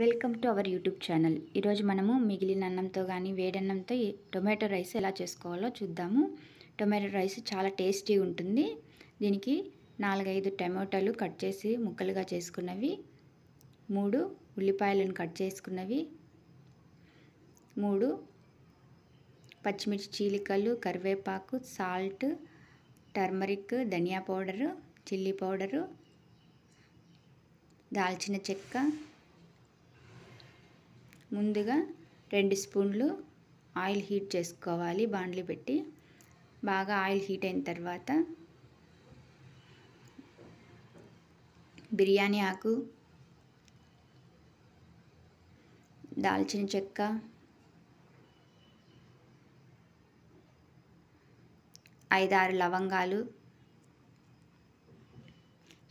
welcome to our YouTube channel ఈరోజు మనము మిగిలిన అన్నంతో కానీ వేడన్నంతో టొమాటో రైస్ ఎలా చేసుకోవాలో చూద్దాము టొమాటో రైస్ చాలా టేస్టీ ఉంటుంది దీనికి నాలుగైదు టమాటాలు కట్ చేసి ముక్కలుగా చేసుకున్నవి మూడు ఉల్లిపాయలను కట్ చేసుకున్నవి మూడు పచ్చిమిర్చి చీలికలు కరివేపాకు సాల్ట్ టర్మరిక్ ధనియా పౌడరు చిల్లీ పౌడరు దాల్చిన చెక్క ముందుగా రెండు స్పూన్లు ఆయిల్ హీట్ చేసుకోవాలి బాండ్లీ పెట్టి బాగా ఆయిల్ హీట్ అయిన తర్వాత బిర్యానీ ఆకు దాల్చిన చెక్క ఐదారు లవంగాలు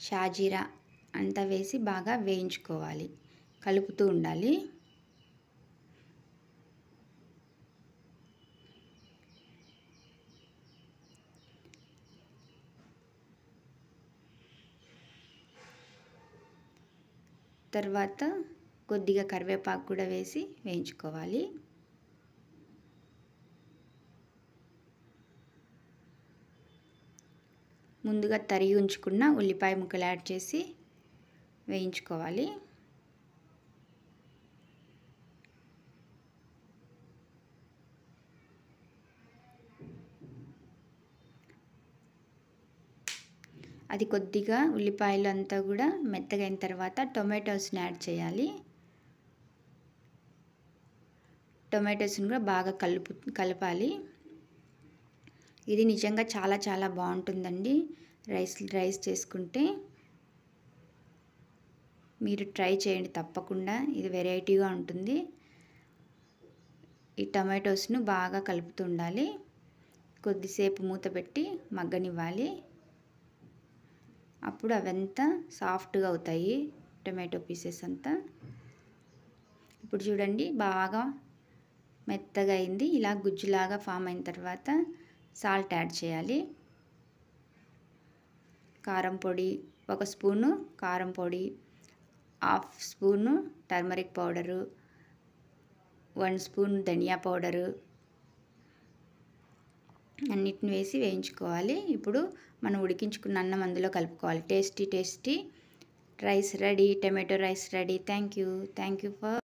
షాజీరా అంతా వేసి బాగా వేయించుకోవాలి కలుపుతూ ఉండాలి తర్వాత కొద్దిగా కరివేపాకు కూడా వేసి వేయించుకోవాలి ముందుగా తరిగి ఉంచుకున్న ఉల్లిపాయ ముక్కలు యాడ్ చేసి వేయించుకోవాలి అది కొద్దిగా ఉల్లిపాయలు అంతా కూడా మెత్తగైన తర్వాత టొమాటోస్ని యాడ్ చేయాలి టొమాటోస్ని కూడా బాగా కలుపు కలపాలి ఇది నిజంగా చాలా చాలా బాగుంటుందండి రైస్ రైస్ చేసుకుంటే మీరు ట్రై చేయండి తప్పకుండా ఇది వెరైటీగా ఉంటుంది ఈ టమాటోస్ను బాగా కలుపుతూ ఉండాలి కొద్దిసేపు మూత పెట్టి మగ్గనివ్వాలి అప్పుడు అవంతా సాఫ్ట్గా అవుతాయి టొమాటో పీసెస్ అంతా ఇప్పుడు చూడండి బాగా మెత్తగా అయింది ఇలా గుజ్జులాగా ఫామ్ అయిన తర్వాత సాల్ట్ యాడ్ చేయాలి కారం పొడి ఒక స్పూను కారం పొడి half spoon turmeric powder one spoon ధనియా పౌడరు అన్నిటిని వేసి వేయించుకోవాలి ఇప్పుడు మనం ఉడికించుకున్న అన్నం అందులో కలుపుకోవాలి tasty tasty rice ready tomato rice ready thank you thank you for